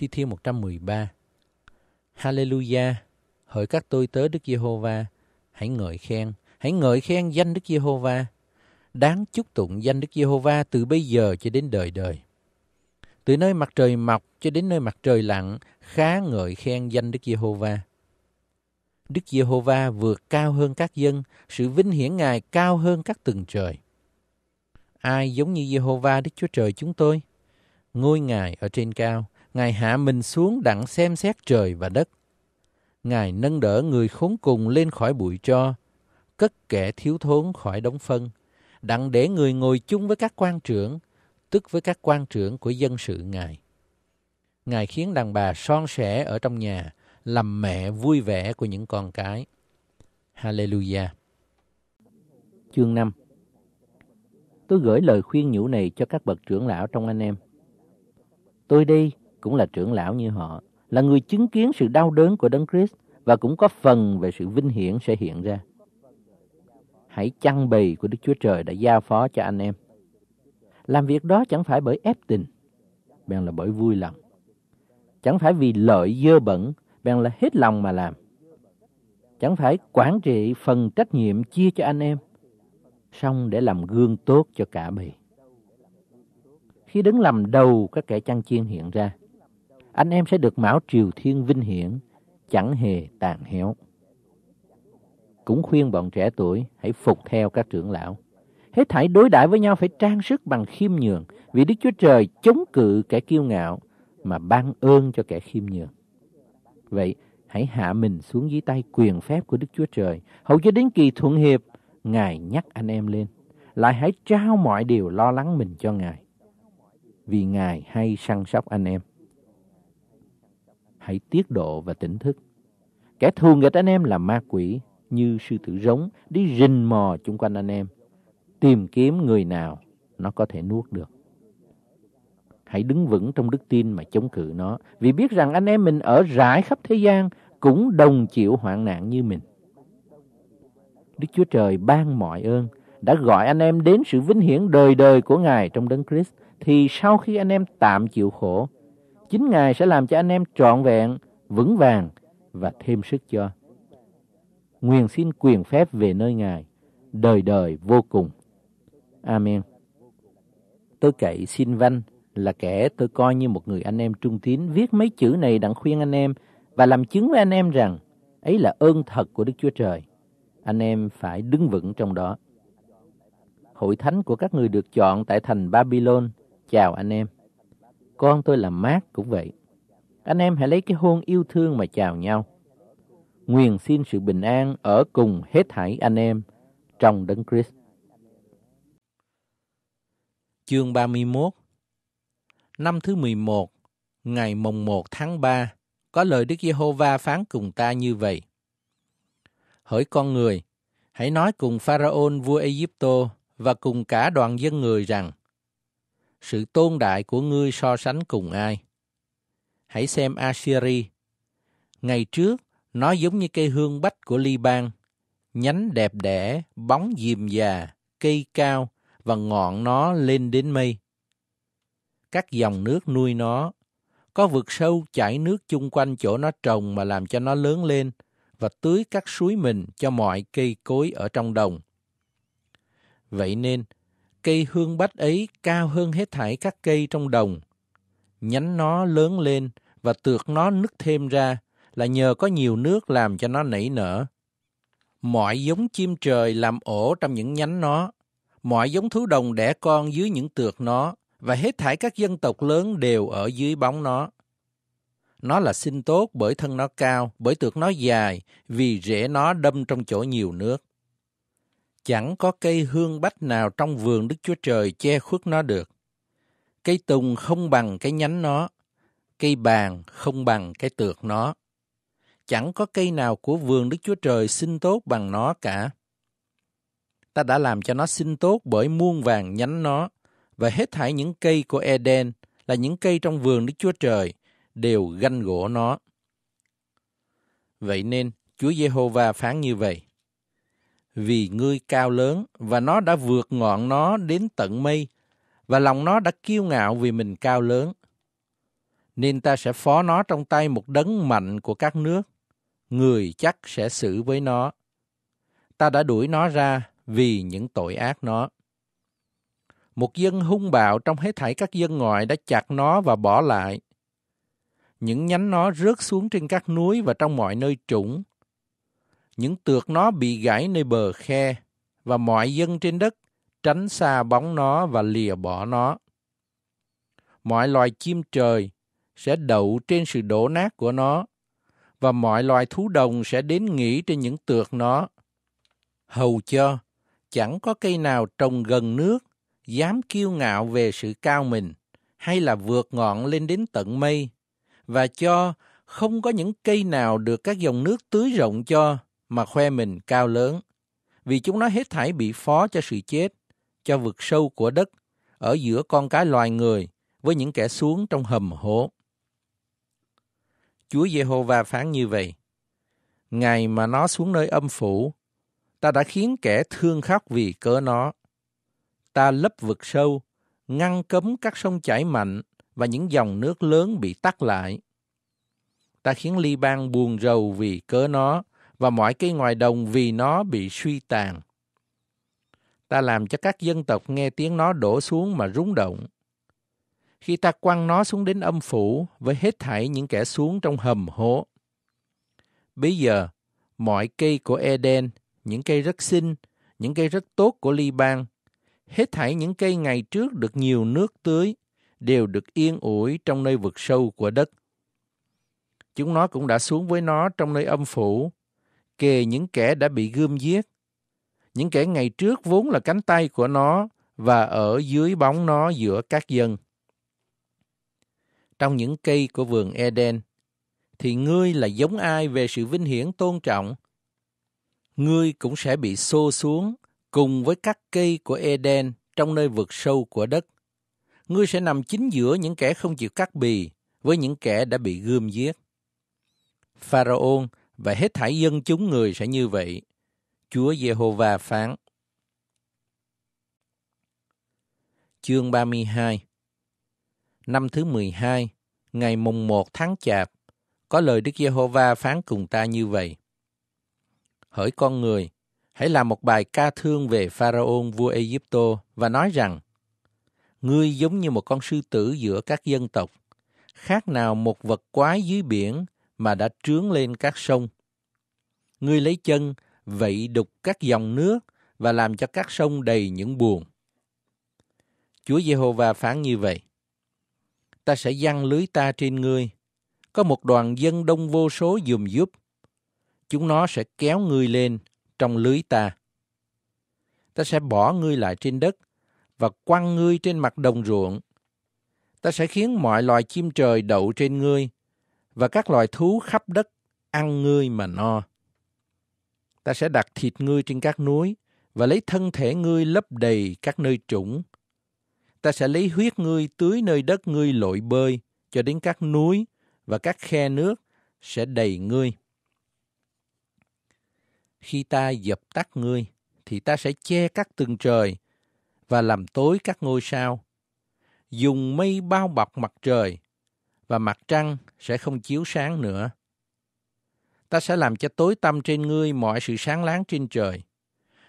Thi Thiên 113 Hallelujah! Hỡi các tôi tớ Đức Giê-hô-va, hãy ngợi khen, hãy ngợi khen danh Đức Giê-hô-va. Đáng chúc tụng danh Đức Giê-hô-va từ bây giờ cho đến đời đời. Từ nơi mặt trời mọc cho đến nơi mặt trời lặn, khá ngợi khen danh Đức Giê-hô-va. Đức Giê-hô-va vượt cao hơn các dân, sự vinh hiển Ngài cao hơn các tầng trời. Ai giống như Giê-hô-va Đức Chúa Trời chúng tôi? Ngôi Ngài ở trên cao, Ngài hạ mình xuống đặng xem xét trời và đất. Ngài nâng đỡ người khốn cùng lên khỏi bụi cho, cất kẻ thiếu thốn khỏi đống phân, đặng để người ngồi chung với các quan trưởng, tức với các quan trưởng của dân sự Ngài. Ngài khiến đàn bà son sẻ ở trong nhà, làm mẹ vui vẻ của những con cái. Hallelujah. Chương 5 Tôi gửi lời khuyên nhủ này cho các bậc trưởng lão trong anh em. Tôi đây cũng là trưởng lão như họ, là người chứng kiến sự đau đớn của Đấng Christ và cũng có phần về sự vinh hiển sẽ hiện ra. Hãy chăn bì của Đức Chúa Trời đã giao phó cho anh em. Làm việc đó chẳng phải bởi ép tình, bèn là bởi vui lòng. Chẳng phải vì lợi dơ bẩn, bèn là hết lòng mà làm. Chẳng phải quản trị phần trách nhiệm chia cho anh em, xong để làm gương tốt cho cả bì. Khi đứng làm đầu các kẻ chăn chiên hiện ra, anh em sẽ được Mão Triều Thiên vinh hiển, chẳng hề tàn héo. Cũng khuyên bọn trẻ tuổi hãy phục theo các trưởng lão. Hết thảy đối đãi với nhau phải trang sức bằng khiêm nhường, vì Đức Chúa Trời chống cự kẻ kiêu ngạo mà ban ơn cho kẻ khiêm nhường. Vậy, hãy hạ mình xuống dưới tay quyền phép của Đức Chúa Trời, hầu cho đến kỳ thuận hiệp, Ngài nhắc anh em lên, lại hãy trao mọi điều lo lắng mình cho Ngài, vì Ngài hay săn sóc anh em hãy tiết độ và tỉnh thức. Kẻ thù nghịch anh em là ma quỷ, như sư tử rống, đi rình mò chung quanh anh em, tìm kiếm người nào nó có thể nuốt được. Hãy đứng vững trong đức tin mà chống cự nó, vì biết rằng anh em mình ở rải khắp thế gian cũng đồng chịu hoạn nạn như mình. Đức Chúa Trời ban mọi ơn, đã gọi anh em đến sự vinh hiển đời đời của Ngài trong Đấng Christ, thì sau khi anh em tạm chịu khổ, Chính Ngài sẽ làm cho anh em trọn vẹn, vững vàng và thêm sức cho. Nguyện xin quyền phép về nơi Ngài, đời đời vô cùng. Amen. Tôi cậy xin văn là kẻ tôi coi như một người anh em trung tín viết mấy chữ này đặng khuyên anh em và làm chứng với anh em rằng ấy là ơn thật của Đức Chúa Trời. Anh em phải đứng vững trong đó. Hội thánh của các người được chọn tại thành Babylon chào anh em. Con tôi là Mát cũng vậy. Anh em hãy lấy cái hôn yêu thương mà chào nhau. Nguyện xin sự bình an ở cùng hết thảy anh em trong Đấng Christ. Chương 31 Năm thứ 11, ngày mùng 1 tháng 3, có lời Đức Giê-hô-va phán cùng ta như vậy. Hỡi con người, hãy nói cùng Pharaon vua Ai Cập và cùng cả đoàn dân người rằng: sự tôn đại của ngươi so sánh cùng ai? Hãy xem Assyri. Ngày trước, nó giống như cây hương bách của Liban, nhánh đẹp đẽ, bóng diềm già, cây cao và ngọn nó lên đến mây. Các dòng nước nuôi nó, có vực sâu chảy nước chung quanh chỗ nó trồng mà làm cho nó lớn lên và tưới các suối mình cho mọi cây cối ở trong đồng. Vậy nên, Cây hương bách ấy cao hơn hết thảy các cây trong đồng. Nhánh nó lớn lên và tược nó nứt thêm ra là nhờ có nhiều nước làm cho nó nảy nở. Mọi giống chim trời làm ổ trong những nhánh nó, mọi giống thú đồng đẻ con dưới những tược nó và hết thảy các dân tộc lớn đều ở dưới bóng nó. Nó là sinh tốt bởi thân nó cao, bởi tược nó dài, vì rễ nó đâm trong chỗ nhiều nước. Chẳng có cây hương bách nào trong vườn Đức Chúa Trời che khuất nó được. Cây tùng không bằng cái nhánh nó, cây bàn không bằng cái tược nó. Chẳng có cây nào của vườn Đức Chúa Trời sinh tốt bằng nó cả. Ta đã làm cho nó sinh tốt bởi muôn vàng nhánh nó, và hết thảy những cây của Eden là những cây trong vườn Đức Chúa Trời đều ganh gỗ nó. Vậy nên, Chúa Giê-hô-va phán như vậy vì ngươi cao lớn và nó đã vượt ngọn nó đến tận mây và lòng nó đã kiêu ngạo vì mình cao lớn. Nên ta sẽ phó nó trong tay một đấng mạnh của các nước. Người chắc sẽ xử với nó. Ta đã đuổi nó ra vì những tội ác nó. Một dân hung bạo trong hết thảy các dân ngoại đã chặt nó và bỏ lại. Những nhánh nó rớt xuống trên các núi và trong mọi nơi trũng những tược nó bị gãy nơi bờ khe, và mọi dân trên đất tránh xa bóng nó và lìa bỏ nó. Mọi loài chim trời sẽ đậu trên sự đổ nát của nó, và mọi loài thú đồng sẽ đến nghỉ trên những tược nó. Hầu cho, chẳng có cây nào trồng gần nước, dám kiêu ngạo về sự cao mình, hay là vượt ngọn lên đến tận mây, và cho không có những cây nào được các dòng nước tưới rộng cho, mà khoe mình cao lớn, vì chúng nó hết thảy bị phó cho sự chết, cho vực sâu của đất, ở giữa con cái loài người với những kẻ xuống trong hầm hố. Chúa Giê-hô-va phán như vậy. Ngày mà nó xuống nơi âm phủ, ta đã khiến kẻ thương khóc vì cớ nó. Ta lấp vực sâu, ngăn cấm các sông chảy mạnh và những dòng nước lớn bị tắt lại. Ta khiến Liban buồn rầu vì cớ nó, và mọi cây ngoài đồng vì nó bị suy tàn. Ta làm cho các dân tộc nghe tiếng nó đổ xuống mà rúng động. Khi ta quăng nó xuống đến âm phủ với hết thảy những kẻ xuống trong hầm hố. Bây giờ, mọi cây của Eden, những cây rất xinh, những cây rất tốt của Liban, hết thảy những cây ngày trước được nhiều nước tưới, đều được yên ủi trong nơi vực sâu của đất. Chúng nó cũng đã xuống với nó trong nơi âm phủ, kề những kẻ đã bị gươm giết. Những kẻ ngày trước vốn là cánh tay của nó và ở dưới bóng nó giữa các dân. Trong những cây của vườn Eden, thì ngươi là giống ai về sự vinh hiển tôn trọng? Ngươi cũng sẽ bị xô xuống cùng với các cây của Eden trong nơi vực sâu của đất. Ngươi sẽ nằm chính giữa những kẻ không chịu cắt bì với những kẻ đã bị gươm giết. Pharaoh và hết thảy dân chúng người sẽ như vậy. Chúa Giê-hô-va phán. Chương 32 Năm thứ 12, ngày mùng 1 tháng Chạp, có lời Đức Giê-hô-va phán cùng ta như vậy. Hỡi con người, hãy làm một bài ca thương về Pharaon vua Ai Cập và nói rằng, Ngươi giống như một con sư tử giữa các dân tộc, khác nào một vật quái dưới biển mà đã trướng lên các sông. Ngươi lấy chân, vậy đục các dòng nước và làm cho các sông đầy những buồn. Chúa Giê-hô-va phán như vậy. Ta sẽ giăng lưới ta trên ngươi. Có một đoàn dân đông vô số dùm giúp. Chúng nó sẽ kéo ngươi lên trong lưới ta. Ta sẽ bỏ ngươi lại trên đất và quăng ngươi trên mặt đồng ruộng. Ta sẽ khiến mọi loài chim trời đậu trên ngươi và các loài thú khắp đất ăn ngươi mà no. Ta sẽ đặt thịt ngươi trên các núi và lấy thân thể ngươi lấp đầy các nơi trũng. Ta sẽ lấy huyết ngươi tưới nơi đất ngươi lội bơi cho đến các núi và các khe nước sẽ đầy ngươi. Khi ta dập tắt ngươi, thì ta sẽ che các tầng trời và làm tối các ngôi sao. Dùng mây bao bọc mặt trời và mặt trăng sẽ không chiếu sáng nữa. Ta sẽ làm cho tối tăm trên ngươi mọi sự sáng láng trên trời,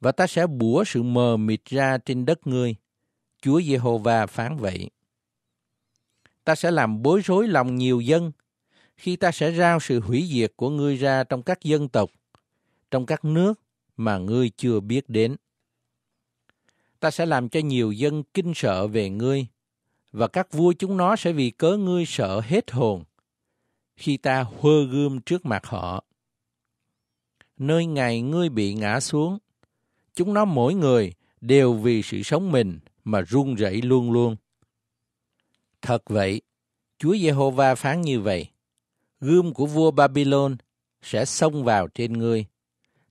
và ta sẽ bủa sự mờ mịt ra trên đất ngươi. Chúa Giê-hô-va phán vậy. Ta sẽ làm bối rối lòng nhiều dân, khi ta sẽ rao sự hủy diệt của ngươi ra trong các dân tộc, trong các nước mà ngươi chưa biết đến. Ta sẽ làm cho nhiều dân kinh sợ về ngươi và các vua chúng nó sẽ vì cớ ngươi sợ hết hồn khi ta hơ gươm trước mặt họ. Nơi ngày ngươi bị ngã xuống, chúng nó mỗi người đều vì sự sống mình mà run rẩy luôn luôn. Thật vậy, Chúa Giê-hô-va phán như vậy. Gươm của vua Babylon sẽ xông vào trên ngươi.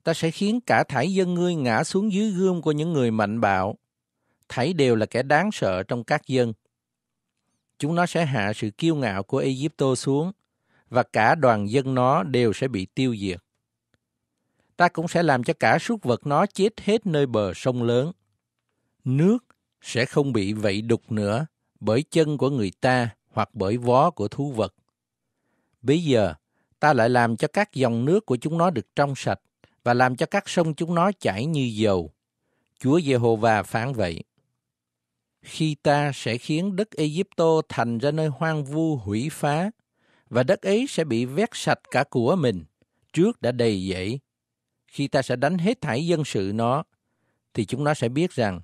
Ta sẽ khiến cả thảy dân ngươi ngã xuống dưới gươm của những người mạnh bạo. Thảy đều là kẻ đáng sợ trong các dân chúng nó sẽ hạ sự kiêu ngạo của Ai Egypto xuống và cả đoàn dân nó đều sẽ bị tiêu diệt. Ta cũng sẽ làm cho cả súc vật nó chết hết nơi bờ sông lớn. Nước sẽ không bị vậy đục nữa bởi chân của người ta hoặc bởi vó của thú vật. Bây giờ, ta lại làm cho các dòng nước của chúng nó được trong sạch và làm cho các sông chúng nó chảy như dầu. Chúa Giê-hô-va phán vậy khi ta sẽ khiến đất Egypto thành ra nơi hoang vu hủy phá, và đất ấy sẽ bị vét sạch cả của mình, trước đã đầy dẫy. Khi ta sẽ đánh hết thảy dân sự nó, thì chúng nó sẽ biết rằng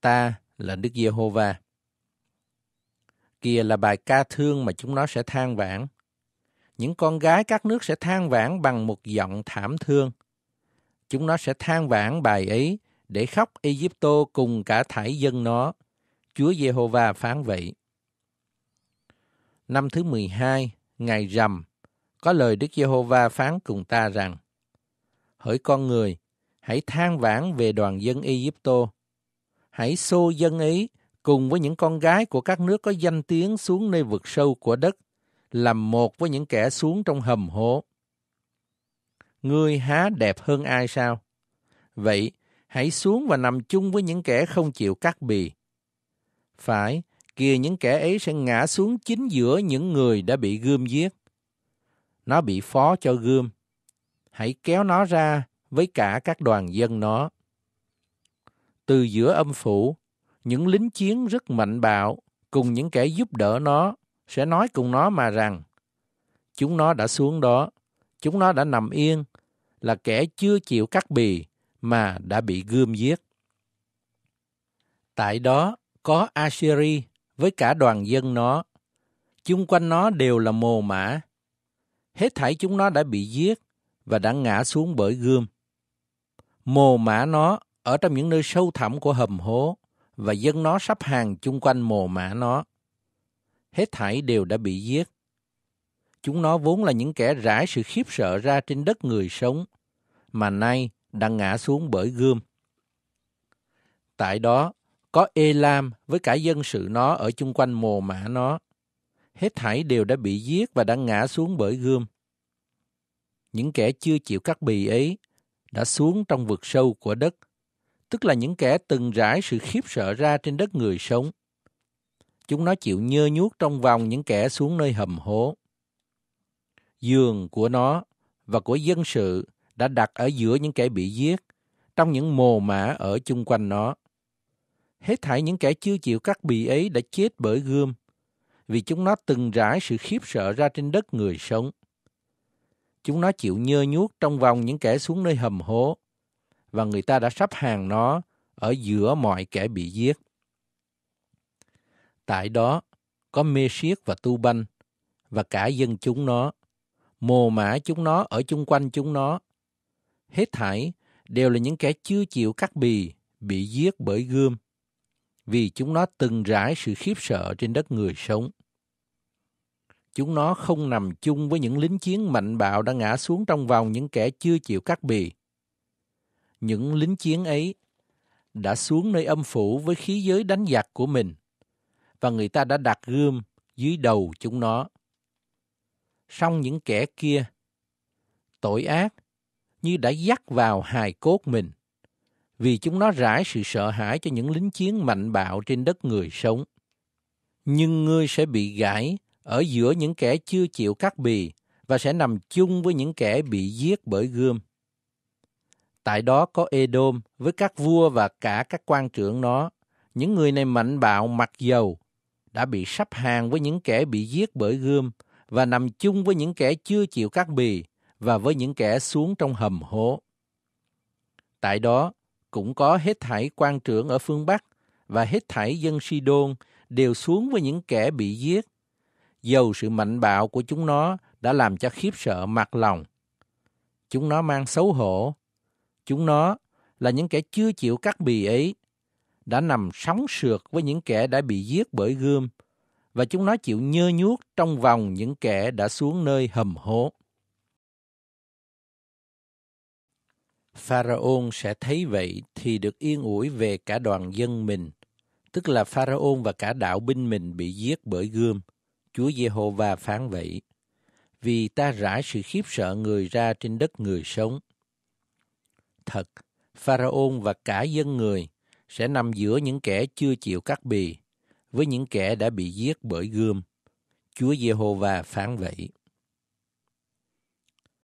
ta là Đức Giê-hô-va. Kia là bài ca thương mà chúng nó sẽ than vãn. Những con gái các nước sẽ than vãn bằng một giọng thảm thương. Chúng nó sẽ than vãn bài ấy để khóc Egypto cùng cả thảy dân nó Chúa Giê-hô-va phán vậy. Năm thứ 12, ngày rằm, có lời Đức Giê-hô-va phán cùng ta rằng, Hỡi con người, hãy than vãn về đoàn dân ai Egypto. Hãy xô dân ấy cùng với những con gái của các nước có danh tiếng xuống nơi vực sâu của đất, làm một với những kẻ xuống trong hầm hố. Ngươi há đẹp hơn ai sao? Vậy, hãy xuống và nằm chung với những kẻ không chịu cắt bì. Phải, kia những kẻ ấy sẽ ngã xuống chính giữa những người đã bị gươm giết. Nó bị phó cho gươm. Hãy kéo nó ra với cả các đoàn dân nó. Từ giữa âm phủ, những lính chiến rất mạnh bạo cùng những kẻ giúp đỡ nó sẽ nói cùng nó mà rằng chúng nó đã xuống đó, chúng nó đã nằm yên, là kẻ chưa chịu cắt bì mà đã bị gươm giết. Tại đó, có Assyri với cả đoàn dân nó. Chung quanh nó đều là mồ mã. Hết thảy chúng nó đã bị giết và đã ngã xuống bởi gươm. Mồ mã nó ở trong những nơi sâu thẳm của hầm hố và dân nó sắp hàng chung quanh mồ mã nó. Hết thảy đều đã bị giết. Chúng nó vốn là những kẻ rải sự khiếp sợ ra trên đất người sống, mà nay đang ngã xuống bởi gươm. Tại đó, có Elam với cả dân sự nó ở chung quanh mồ mã nó. Hết thảy đều đã bị giết và đã ngã xuống bởi gươm. Những kẻ chưa chịu cắt bì ấy đã xuống trong vực sâu của đất, tức là những kẻ từng rải sự khiếp sợ ra trên đất người sống. Chúng nó chịu nhơ nhuốc trong vòng những kẻ xuống nơi hầm hố. Giường của nó và của dân sự đã đặt ở giữa những kẻ bị giết, trong những mồ mã ở chung quanh nó hết thảy những kẻ chưa chịu cắt bì ấy đã chết bởi gươm, vì chúng nó từng rải sự khiếp sợ ra trên đất người sống. Chúng nó chịu nhơ nhuốc trong vòng những kẻ xuống nơi hầm hố, và người ta đã sắp hàng nó ở giữa mọi kẻ bị giết. Tại đó có mê siết và tu banh, và cả dân chúng nó, mồ mã chúng nó ở chung quanh chúng nó. Hết thảy đều là những kẻ chưa chịu cắt bì, bị giết bởi gươm vì chúng nó từng rải sự khiếp sợ trên đất người sống. Chúng nó không nằm chung với những lính chiến mạnh bạo đã ngã xuống trong vòng những kẻ chưa chịu cắt bì. Những lính chiến ấy đã xuống nơi âm phủ với khí giới đánh giặc của mình, và người ta đã đặt gươm dưới đầu chúng nó. Song những kẻ kia, tội ác, như đã dắt vào hài cốt mình vì chúng nó rải sự sợ hãi cho những lính chiến mạnh bạo trên đất người sống. Nhưng ngươi sẽ bị gãi ở giữa những kẻ chưa chịu cắt bì và sẽ nằm chung với những kẻ bị giết bởi gươm. Tại đó có Edom với các vua và cả các quan trưởng nó. Những người này mạnh bạo mặc dầu đã bị sắp hàng với những kẻ bị giết bởi gươm và nằm chung với những kẻ chưa chịu cắt bì và với những kẻ xuống trong hầm hố. Tại đó, cũng có hết thảy quan trưởng ở phương Bắc và hết thảy dân Sidon đều xuống với những kẻ bị giết. Dầu sự mạnh bạo của chúng nó đã làm cho khiếp sợ mặt lòng. Chúng nó mang xấu hổ. Chúng nó là những kẻ chưa chịu cắt bì ấy, đã nằm sóng sượt với những kẻ đã bị giết bởi gươm, và chúng nó chịu nhơ nhuốc trong vòng những kẻ đã xuống nơi hầm hố. Pharaon sẽ thấy vậy thì được yên ủi về cả đoàn dân mình, tức là Pharaon và cả đạo binh mình bị giết bởi gươm. Chúa Giê-hô-va phán vậy. Vì ta rải sự khiếp sợ người ra trên đất người sống. Thật, Pharaon và cả dân người sẽ nằm giữa những kẻ chưa chịu cắt bì với những kẻ đã bị giết bởi gươm. Chúa Giê-hô-va phán vậy.